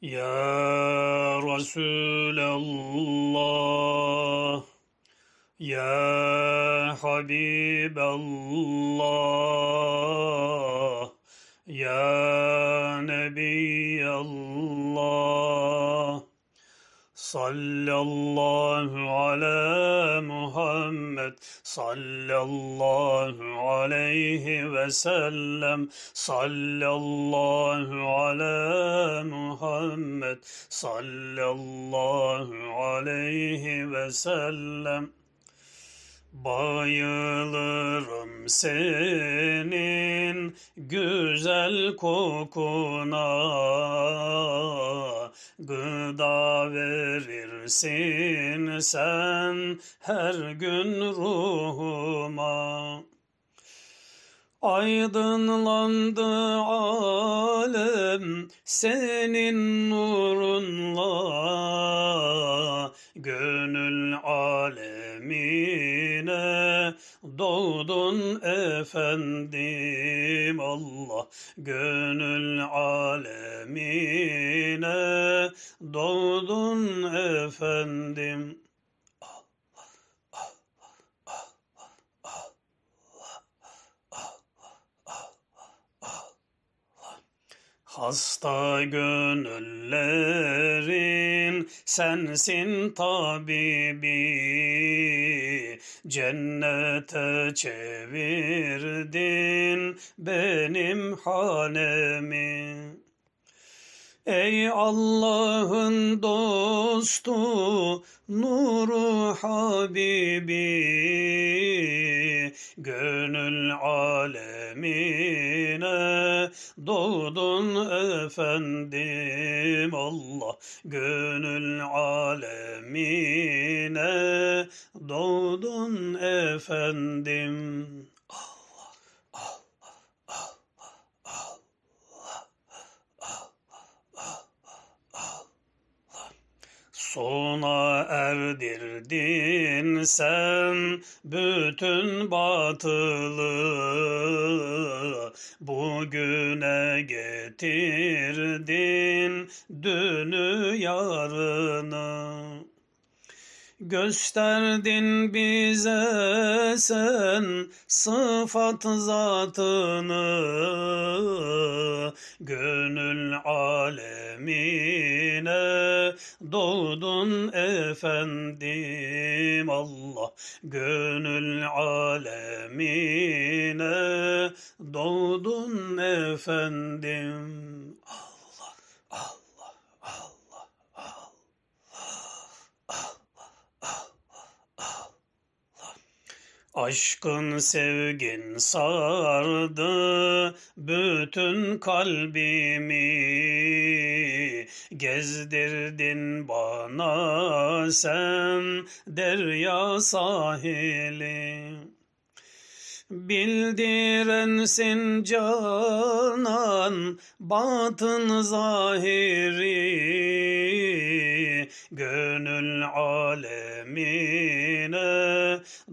Ya Resulallah Ya Habiballah Ya Nebiyallah صلى الله على محمد صلى الله عليه وسلم صلى الله على محمد صلى الله عليه وسلم Bayılırım senin güzel kokuna gıda verirsin sen her gün ruhuma. Aydınlandı alem senin nurunla Gönül alemine doğdun efendim Allah Gönül alemine doğdun efendim Hasta gönüllerin sensin tabibi Cennete çevirdin benim hanemi Ey Allah'ın dostu nuru habibi Gönül alemine doğdun efendim Allah Gönül alemine doğdun efendim Sona erdirdin sen bütün batılı Bugüne getirdin dünü yarını Gösterdin bize sen sıfat zatını Gönül alemine doğdun efendim Allah Gönül alemine doğdun efendim Aşkın sevgin sardı bütün kalbimi Gezdirdin bana sen derya sahili Bildirensin canan batın zahiri Gönül alemine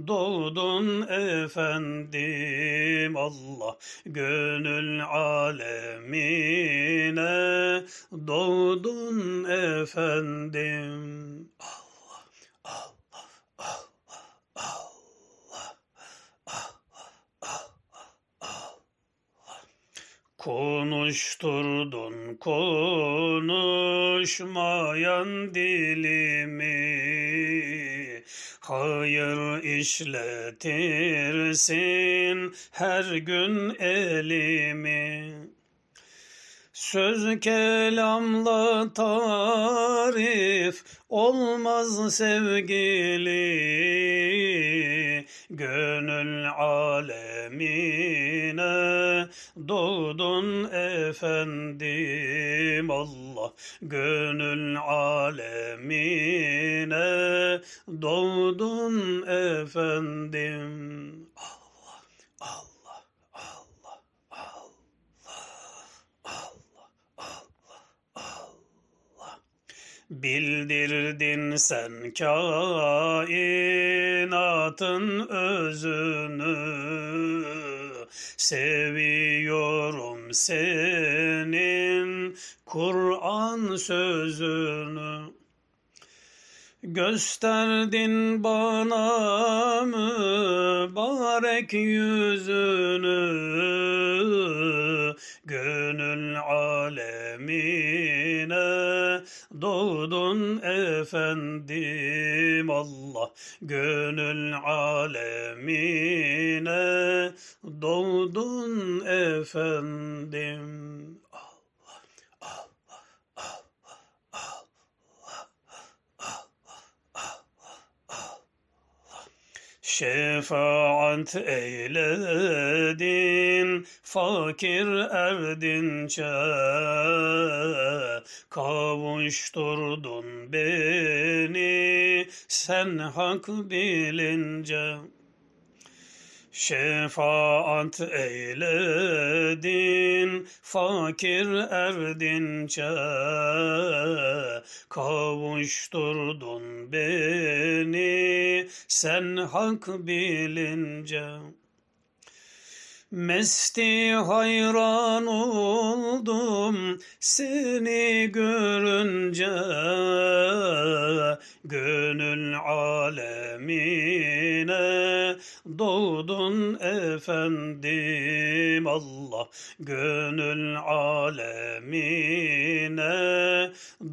doğdun efendim Allah Gönül alemine doğdun efendim Allah. Konuşturdun konuşmayan dilimi Hayır işletirsin her gün elimi Söz kelamla tarif olmaz sevgilim Gönül alemine doğdun efendim Allah Gönül alemine doğdun efendim Bildirdin sen kainatın özünü Seviyorum senin Kur'an sözünü Gösterdin bana mübarek yüzünü Gö olsun efendim Allah gönül alemine doğdun efendim. şefaat eyledin fakir erdinçe kavuşturdun beni sen hak bilince Şefaat eyledin, fakir erdinçe, kavuşturdun beni, sen hak bilince. Mesti hayran oldum seni görünce Gönül alemine doğdun efendim Allah Gönül alemine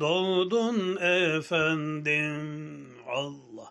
doğdun efendim Allah